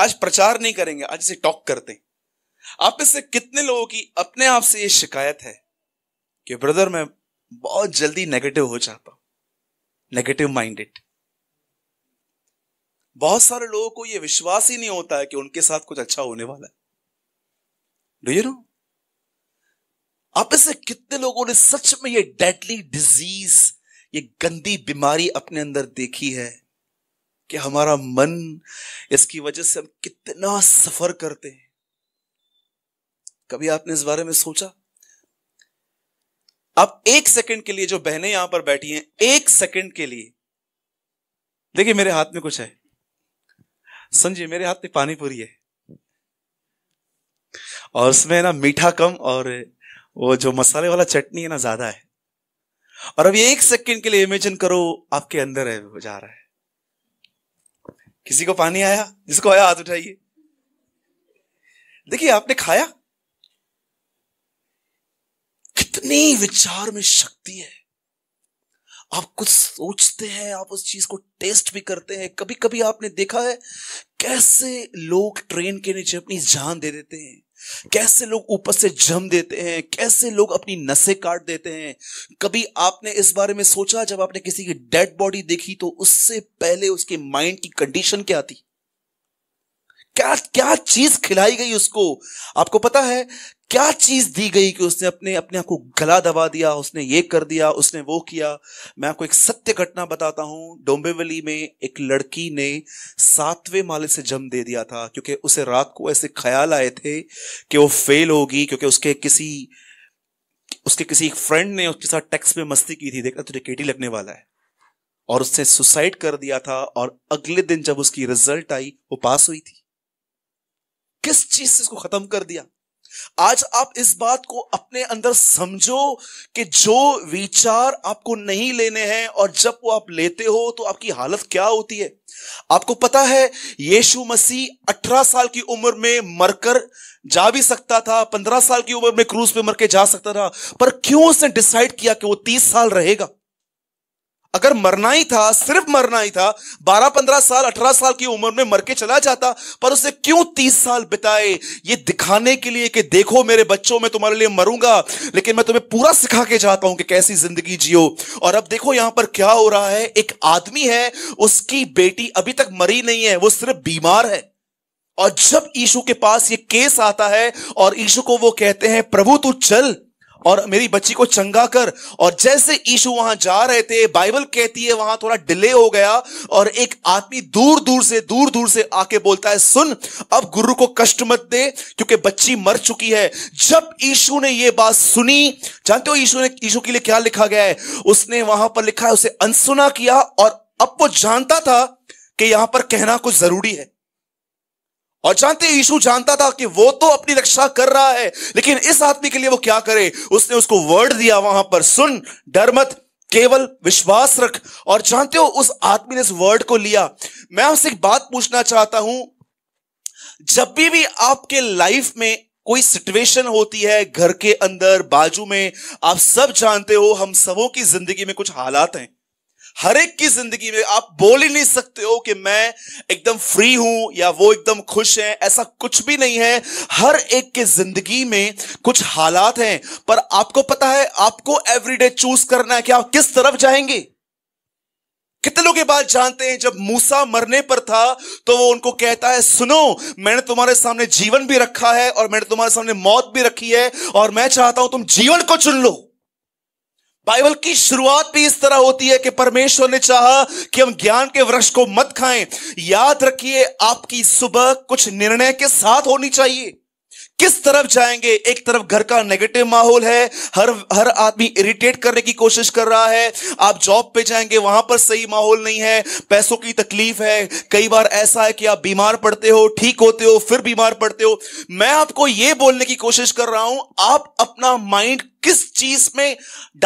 आज प्रचार नहीं करेंगे आज इसे टॉक करते हैं आप इससे कितने लोगों की अपने आप से ये शिकायत है कि ब्रदर मैं बहुत जल्दी नेगेटिव हो जाता हूं नेगेटिव माइंडेड बहुत सारे लोगों को यह विश्वास ही नहीं होता है कि उनके साथ कुछ अच्छा होने वाला है डू यू नो आप इससे कितने लोगों ने सच में ये डेडली डिजीज ये गंदी बीमारी अपने अंदर देखी है कि हमारा मन इसकी वजह से हम कितना सफर करते हैं कभी आपने इस बारे में सोचा आप एक सेकंड के लिए जो बहने यहां पर बैठी हैं एक सेकंड के लिए देखिए मेरे हाथ में कुछ है संजय मेरे हाथ में पानी पूरी है और उसमें ना मीठा कम और वो जो मसाले वाला चटनी है ना ज्यादा है और अब ये एक सेकंड के लिए इमेजिन करो आपके अंदर है जा रहा है किसी को पानी आया जिसको आया हाथ उठाइए देखिए आपने खाया कितनी विचार में शक्ति है आप कुछ सोचते हैं आप उस चीज को टेस्ट भी करते हैं कभी कभी आपने देखा है कैसे लोग ट्रेन के नीचे अपनी जान दे देते हैं कैसे लोग ऊपर से जम देते हैं कैसे लोग अपनी नसें काट देते हैं कभी आपने इस बारे में सोचा जब आपने किसी की डेड बॉडी देखी तो उससे पहले उसके माइंड की कंडीशन क्या थी क्या क्या चीज खिलाई गई उसको आपको पता है क्या चीज दी गई कि उसने अपने अपने आप को गला दबा दिया उसने ये कर दिया उसने वो किया मैं आपको एक सत्य घटना बताता हूं डोंबेवली में एक लड़की ने सातवें माले से जम दे दिया था क्योंकि उसे रात को ऐसे ख्याल आए थे कि वो फेल होगी क्योंकि उसके किसी उसके किसी एक फ्रेंड ने उसके साथ टैक्स में मस्ती की थी देखना तुझे केटी लगने वाला है और उसने सुसाइड कर दिया था और अगले दिन जब उसकी रिजल्ट आई वो पास हुई थी किस चीज से उसको खत्म कर दिया आज आप इस बात को अपने अंदर समझो कि जो विचार आपको नहीं लेने हैं और जब वो आप लेते हो तो आपकी हालत क्या होती है आपको पता है यीशु मसीह 18 साल की उम्र में मरकर जा भी सकता था 15 साल की उम्र में क्रूज पे मर के जा सकता था पर क्यों उसने डिसाइड किया कि वो 30 साल रहेगा अगर मरना ही था सिर्फ मरना ही था बारह पंद्रह साल अठारह साल की उम्र में मर के चला जाता पर उसे क्यों तीस साल बिताए ये दिखाने के लिए कि देखो मेरे बच्चों में तुम्हारे लिए मरूंगा लेकिन मैं तुम्हें पूरा सिखा के जाता हूं कि कैसी जिंदगी जियो और अब देखो यहां पर क्या हो रहा है एक आदमी है उसकी बेटी अभी तक मरी नहीं है वो सिर्फ बीमार है और जब ईशु के पास ये केस आता है और ईशु को वो कहते हैं प्रभु तू चल और मेरी बच्ची को चंगा कर और जैसे ईशु वहां जा रहे थे बाइबल कहती है वहां थोड़ा डिले हो गया और एक आदमी दूर दूर से दूर दूर से आके बोलता है सुन अब गुरु को कष्ट मत दे क्योंकि बच्ची मर चुकी है जब ईशु ने यह बात सुनी जानते हो ईशु ने ईशु के लिए क्या लिखा गया है उसने वहां पर लिखा है उसे अनसुना किया और अब वो जानता था कि यहां पर कहना कुछ जरूरी है और जानते यीशु जानता था कि वो तो अपनी रक्षा कर रहा है लेकिन इस आदमी के लिए वो क्या करे उसने उसको वर्ड दिया वहां पर सुन डर मत केवल विश्वास रख और जानते हो उस आदमी ने इस वर्ड को लिया मैं आपसे एक बात पूछना चाहता हूं जब भी भी आपके लाइफ में कोई सिचुएशन होती है घर के अंदर बाजू में आप सब जानते हो हम सबों की जिंदगी में कुछ हालात हैं हर एक की जिंदगी में आप बोल ही नहीं सकते हो कि मैं एकदम फ्री हूं या वो एकदम खुश है ऐसा कुछ भी नहीं है हर एक के जिंदगी में कुछ हालात हैं पर आपको पता है आपको एवरीडे चूज करना है कि आप किस तरफ जाएंगे कितने लोग ये बात जानते हैं जब मूसा मरने पर था तो वो उनको कहता है सुनो मैंने तुम्हारे सामने जीवन भी रखा है और मैंने तुम्हारे सामने मौत भी रखी है और मैं चाहता हूं तुम जीवन को चुन लो बाइबल की शुरुआत भी इस तरह होती है कि परमेश्वर ने चाहा कि हम ज्ञान के वृक्ष को मत खाएं याद रखिए आपकी सुबह कुछ निर्णय के साथ होनी चाहिए किस तरफ जाएंगे एक तरफ घर का नेगेटिव माहौल है हर हर आदमी इरिटेट करने की कोशिश कर रहा है आप जॉब पे जाएंगे वहां पर सही माहौल नहीं है पैसों की तकलीफ है कई बार ऐसा है कि आप बीमार पड़ते हो ठीक होते हो फिर बीमार पड़ते हो मैं आपको यह बोलने की कोशिश कर रहा हूं आप अपना माइंड किस चीज में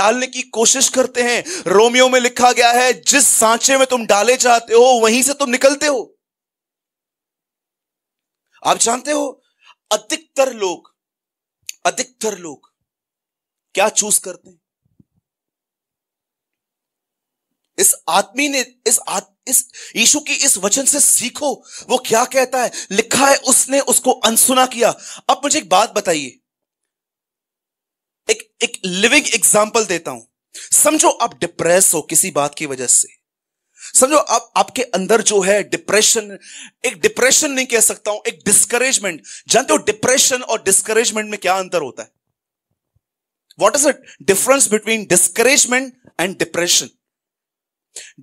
डालने की कोशिश करते हैं रोमियो में लिखा गया है जिस सांचे में तुम डाले जाते हो वहीं से तुम निकलते हो आप जानते हो अधिकतर लोग अधिकतर लोग क्या चूज करते हैं इस आदमी ने इस आद, इस यीशु की इस वचन से सीखो वो क्या कहता है लिखा है उसने उसको अनसुना किया अब मुझे एक बात बताइए एक एक लिविंग एग्जाम्पल देता हूं समझो आप डिप्रेस हो किसी बात की वजह से समझो आप आपके अंदर जो है डिप्रेशन एक डिप्रेशन नहीं कह सकता हूं एक डिस्करेजमेंट जानते हो डिप्रेशन और डिस्करेजमेंट में क्या अंतर होता है what is the difference between discouragement and depression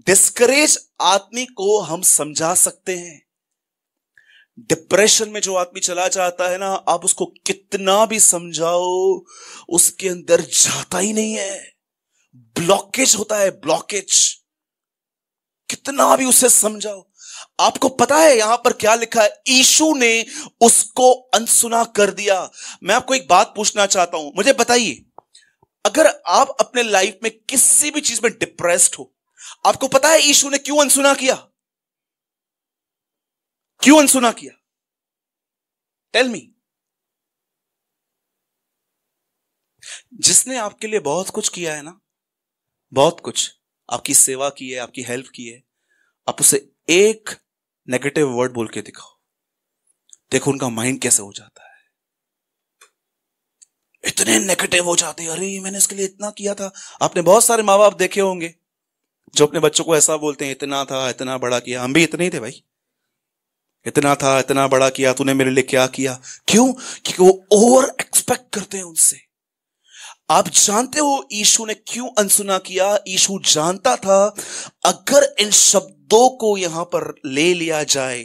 discourage आदमी को हम समझा सकते हैं डिप्रेशन में जो आदमी चला जाता है ना आप उसको कितना भी समझाओ उसके अंदर जाता ही नहीं है ब्लॉकेज होता है ब्लॉकेज कितना भी उसे समझाओ आपको पता है यहां पर क्या लिखा है ईशु ने उसको अनसुना कर दिया मैं आपको एक बात पूछना चाहता हूं मुझे बताइए अगर आप अपने लाइफ में किसी भी चीज में डिप्रेस्ड हो आपको पता है ईशु ने क्यों अनसुना किया क्यों अनसुना किया टेल मी जिसने आपके लिए बहुत कुछ किया है ना बहुत कुछ आपकी सेवा की है आपकी हेल्प की है आप उसे एक नेगेटिव वर्ड बोल के दिखाओ देखो उनका माइंड कैसे हो जाता है इतने नेगेटिव हो जाते हैं अरे मैंने इसके लिए इतना किया था आपने बहुत सारे माँ बाप देखे होंगे जो अपने बच्चों को ऐसा बोलते हैं इतना था इतना बड़ा किया हम भी इतने ही थे भाई इतना था इतना बड़ा किया तूने मेरे लिए क्या किया क्यों क्योंकि वो ओवर एक्सपेक्ट करते हैं उनसे आप जानते हो यीशु ने क्यों अनसुना किया यीशु जानता था अगर इन शब्दों को यहां पर ले लिया जाए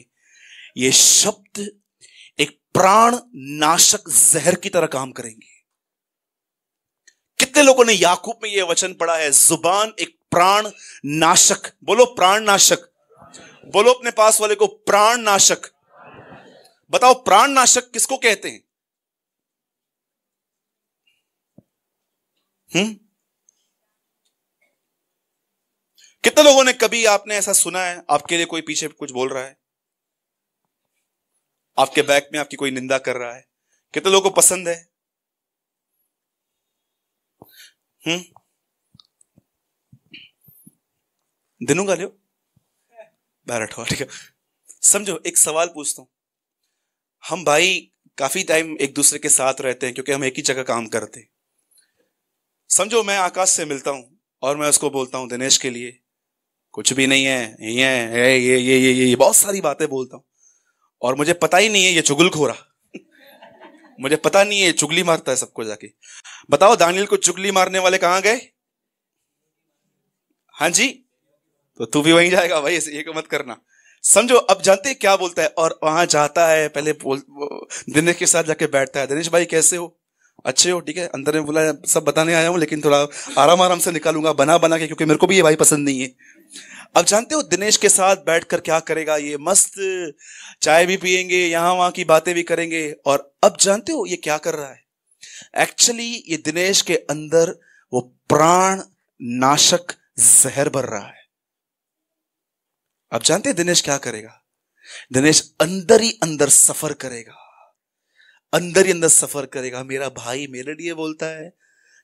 ये शब्द एक प्राण नाशक जहर की तरह काम करेंगे कितने लोगों ने याकूब में यह वचन पढ़ा है जुबान एक प्राण नाशक बोलो प्राण नाशक बोलो अपने पास वाले को प्राण नाशक बताओ प्राण नाशक किसको कहते हैं हम्म कितने लोगों ने कभी आपने ऐसा सुना है आपके लिए कोई पीछे कुछ बोल रहा है आपके बैक में आपकी कोई निंदा कर रहा है कितने लोगों को पसंद है हम्म दिनों का लियो बारह ठीक है समझो एक सवाल पूछता हूं हम भाई काफी टाइम एक दूसरे के साथ रहते हैं क्योंकि हम एक ही जगह काम करते हैं समझो मैं आकाश से मिलता हूं और मैं उसको बोलता हूं दिनेश के लिए कुछ भी नहीं है ये है ये ये ये ये, ये बहुत सारी बातें बोलता हूं और मुझे पता ही नहीं है ये चुगल खोरा मुझे पता नहीं है चुगली मारता है सबको जाके बताओ दानियल को चुगली मारने वाले कहाँ गए हां जी तो तू भी वहीं जाएगा भाई ये मत करना समझो अब जानते क्या बोलता है और वहां जाता है पहले बोल दिनेश के साथ जाके बैठता है दिनेश भाई कैसे हो अच्छे हो ठीक है अंदर में बोला सब बताने आया हूँ लेकिन थोड़ा आराम आराम से निकालूंगा बना बना के क्योंकि मेरे को भी ये भाई पसंद नहीं है अब जानते हो दिनेश के साथ बैठकर क्या करेगा ये मस्त चाय भी पियेंगे यहां वहां की बातें भी करेंगे और अब जानते हो ये क्या कर रहा है एक्चुअली ये दिनेश के अंदर वो प्राण नाशक जहर भर रहा है अब जानते हैं दिनेश क्या करेगा दिनेश अंदर ही अंदर सफर करेगा अंदर ही अंदर सफर करेगा मेरा भाई मेरे लिए बोलता है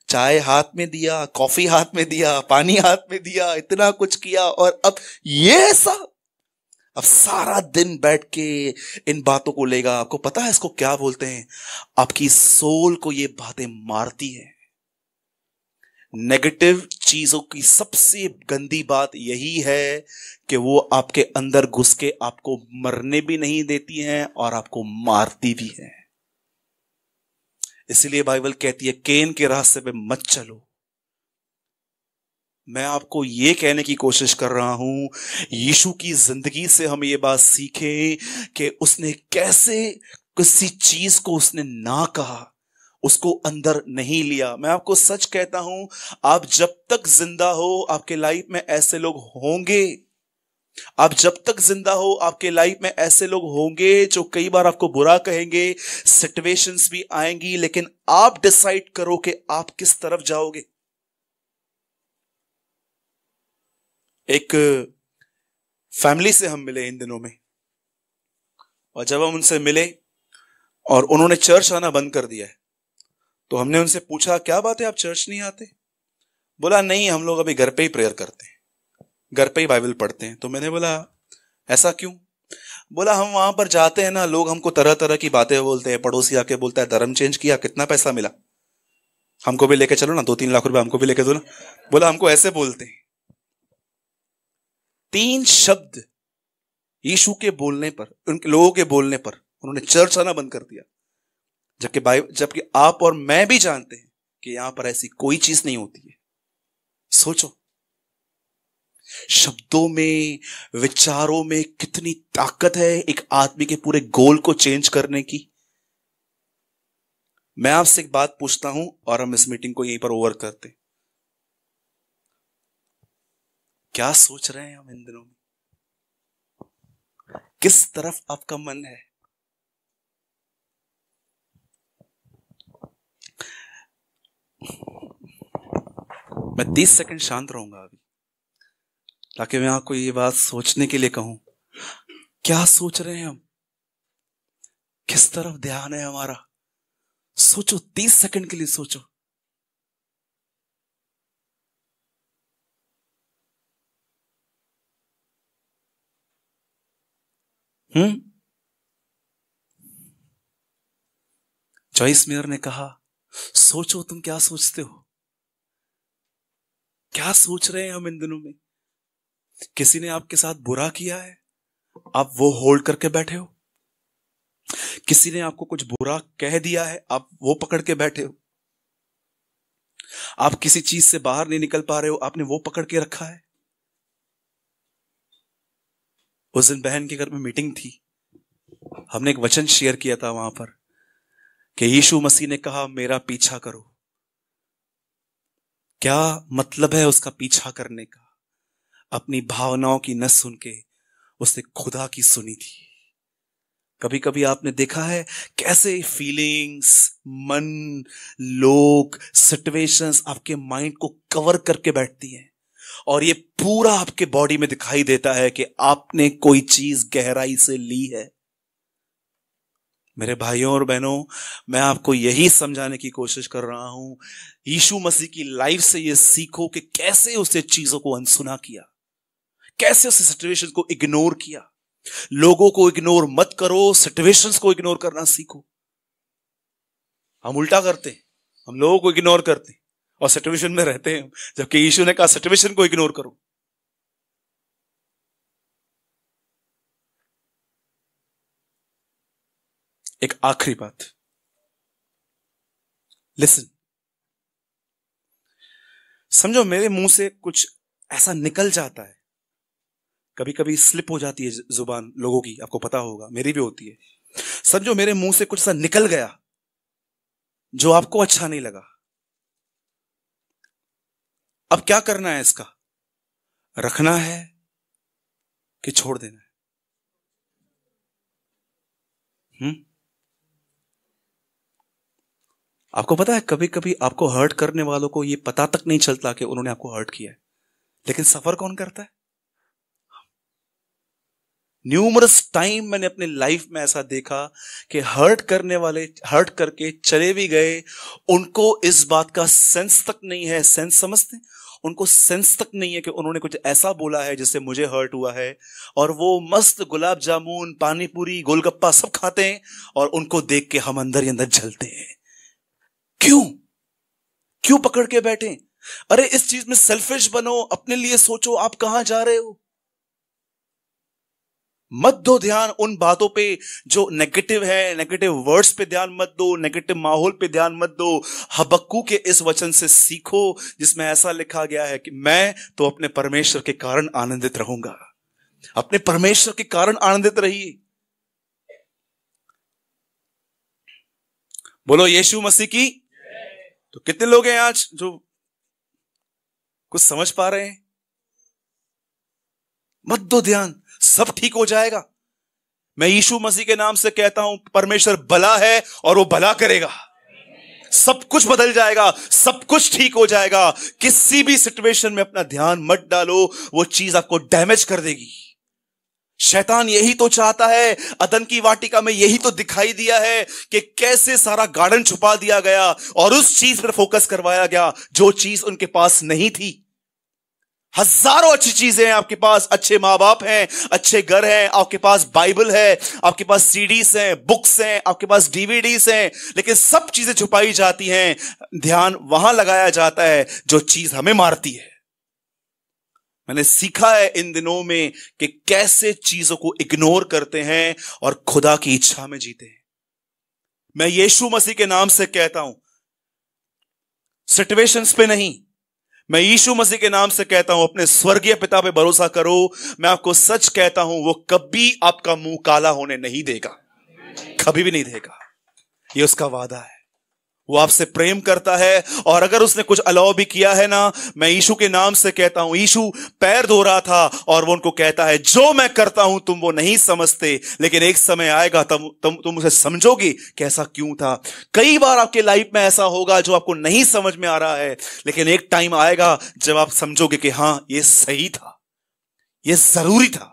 चाय हाथ में दिया कॉफी हाथ में दिया पानी हाथ में दिया इतना कुछ किया और अब ये सब अब सारा दिन बैठ के इन बातों को लेगा आपको पता है इसको क्या बोलते हैं आपकी सोल को ये बातें मारती है नेगेटिव चीजों की सबसे गंदी बात यही है कि वो आपके अंदर घुस के आपको मरने भी नहीं देती हैं और आपको मारती भी हैं इसलिए बाइबल कहती है केन के रास्ते पे मत चलो मैं आपको ये कहने की कोशिश कर रहा हूं यीशु की जिंदगी से हम ये बात सीखें कि उसने कैसे किसी चीज को उसने ना कहा उसको अंदर नहीं लिया मैं आपको सच कहता हूं आप जब तक जिंदा हो आपके लाइफ में ऐसे लोग होंगे आप जब तक जिंदा हो आपके लाइफ में ऐसे लोग होंगे जो कई बार आपको बुरा कहेंगे सिचुएशंस भी आएंगी लेकिन आप डिसाइड करो कि आप किस तरफ जाओगे एक फैमिली से हम मिले इन दिनों में और जब हम उनसे मिले और उन्होंने चर्च आना बंद कर दिया है तो हमने उनसे पूछा क्या बात है आप चर्च नहीं आते बोला नहीं हम लोग अभी घर पे ही प्रेयर करते हैं घर पे ही बाइबल पढ़ते हैं तो मैंने बोला ऐसा क्यों बोला हम वहां पर जाते हैं ना लोग हमको तरह तरह की बातें बोलते हैं पड़ोसी आके बोलता है धर्म चेंज किया कितना पैसा मिला हमको भी लेके चलो ना दो तीन लाख रुपए हमको भी लेके दो ना बोला हमको ऐसे बोलते हैं तीन शब्द यीशु के बोलने पर उनके लोगों के बोलने पर उन्होंने चर्च आना बंद कर दिया जबकि जबकि आप और मैं भी जानते हैं कि यहां पर ऐसी कोई चीज नहीं होती है सोचो शब्दों में विचारों में कितनी ताकत है एक आदमी के पूरे गोल को चेंज करने की मैं आपसे एक बात पूछता हूं और हम इस मीटिंग को यहीं पर ओवर करते क्या सोच रहे हैं हम इन दिनों में किस तरफ आपका मन है मैं तीस सेकंड शांत रहूंगा अभी ताकि मैं आपको ये बात सोचने के लिए कहूं क्या सोच रहे हैं हम किस तरफ ध्यान है हमारा सोचो तीस सेकंड के लिए सोचो हम्म जॉइस मेयर ने कहा सोचो तुम क्या सोचते हो क्या सोच रहे हैं हम इन दिनों में किसी ने आपके साथ बुरा किया है आप वो होल्ड करके बैठे हो किसी ने आपको कुछ बुरा कह दिया है आप वो पकड़ के बैठे हो आप किसी चीज से बाहर नहीं निकल पा रहे हो आपने वो पकड़ के रखा है उस दिन बहन के घर में मीटिंग थी हमने एक वचन शेयर किया था वहां पर कि यीशु मसीह ने कहा मेरा पीछा करो क्या मतलब है उसका पीछा करने का अपनी भावनाओं की न सुन के उसने खुदा की सुनी थी कभी कभी आपने देखा है कैसे फीलिंग्स मन लोग सिचुएशंस आपके माइंड को कवर करके बैठती हैं और ये पूरा आपके बॉडी में दिखाई देता है कि आपने कोई चीज गहराई से ली है मेरे भाइयों और बहनों मैं आपको यही समझाने की कोशिश कर रहा हूं यीशु मसीह की लाइफ से ये सीखो कि कैसे उसे चीजों को अनसुना किया कैसे उस सिचुएशन को इग्नोर किया लोगों को इग्नोर मत करो सिचुएशंस को इग्नोर करना सीखो हम उल्टा करते हैं हम लोगों को इग्नोर करते हैं और सिचुएशन में रहते हैं जबकि यीशु ने कहा सिचुएशन को इग्नोर करो एक आखिरी बात लिसन समझो मेरे मुंह से कुछ ऐसा निकल जाता है कभी कभी स्लिप हो जाती है जुबान लोगों की आपको पता होगा मेरी भी होती है समझो मेरे मुंह से कुछ सा निकल गया जो आपको अच्छा नहीं लगा अब क्या करना है इसका रखना है कि छोड़ देना है हुँ? आपको पता है कभी कभी आपको हर्ट करने वालों को यह पता तक नहीं चलता कि उन्होंने आपको हर्ट किया है लेकिन सफर कौन करता है न्यूमरस टाइम मैंने अपने लाइफ में ऐसा देखा कि हर्ट करने वाले हर्ट करके चले भी गए उनको इस बात का सेंस तक नहीं है सेंस समझते उनको सेंस तक नहीं है कि उन्होंने कुछ ऐसा बोला है जिससे मुझे हर्ट हुआ है और वो मस्त गुलाब जामुन पानी पूरी गोलगप्पा सब खाते हैं और उनको देख के हम अंदर ही अंदर जलते हैं क्यों क्यों पकड़ के बैठे अरे इस चीज में सेल्फिश बनो अपने लिए सोचो आप कहां जा रहे हो मत दो ध्यान उन बातों पे जो नेगेटिव है नेगेटिव वर्ड्स पे ध्यान मत दो नेगेटिव माहौल पे ध्यान मत दो हबक्कू के इस वचन से सीखो जिसमें ऐसा लिखा गया है कि मैं तो अपने परमेश्वर के कारण आनंदित रहूंगा अपने परमेश्वर के कारण आनंदित रहिए बोलो यीशु मसीह की तो कितने लोग हैं आज जो कुछ समझ पा रहे हैं मत दो ध्यान सब ठीक हो जाएगा मैं यीशु मसीह के नाम से कहता हूं परमेश्वर भला है और वो भला करेगा सब कुछ बदल जाएगा सब कुछ ठीक हो जाएगा किसी भी सिचुएशन में अपना ध्यान मत डालो वो चीज आपको डैमेज कर देगी शैतान यही तो चाहता है अदन की वाटिका में यही तो दिखाई दिया है कि कैसे सारा गार्डन छुपा दिया गया और उस चीज पर फोकस करवाया गया जो चीज उनके पास नहीं थी हजारों अच्छी चीजें हैं आपके पास अच्छे माँ बाप हैं अच्छे घर हैं आपके पास बाइबल है आपके पास सीडीज हैं बुक्स हैं आपके पास डीवीडीज हैं लेकिन सब चीजें छुपाई जाती हैं ध्यान वहां लगाया जाता है जो चीज हमें मारती है मैंने सीखा है इन दिनों में कि कैसे चीजों को इग्नोर करते हैं और खुदा की इच्छा में जीते हैं मैं यीशु मसीह के नाम से कहता हूं सिचुएशंस पे नहीं मैं यीशु मसीह के नाम से कहता हूं अपने स्वर्गीय पिता पे भरोसा करो मैं आपको सच कहता हूं वो कभी आपका मुंह काला होने नहीं देगा कभी भी नहीं देगा ये उसका वादा है वो आपसे प्रेम करता है और अगर उसने कुछ अलाव भी किया है ना मैं यीशु के नाम से कहता हूं यीशु पैर धो रहा था और वो उनको कहता है जो मैं करता हूं तुम वो नहीं समझते लेकिन एक समय आएगा तब तुम तुम उसे समझोगे कि ऐसा क्यों था कई बार आपके लाइफ में ऐसा होगा जो आपको नहीं समझ में आ रहा है लेकिन एक टाइम आएगा जब आप समझोगे कि हाँ ये सही था ये जरूरी था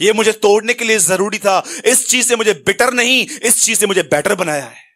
ये मुझे तोड़ने के लिए जरूरी था इस चीज से मुझे बेटर नहीं इस चीज से मुझे बेटर बनाया है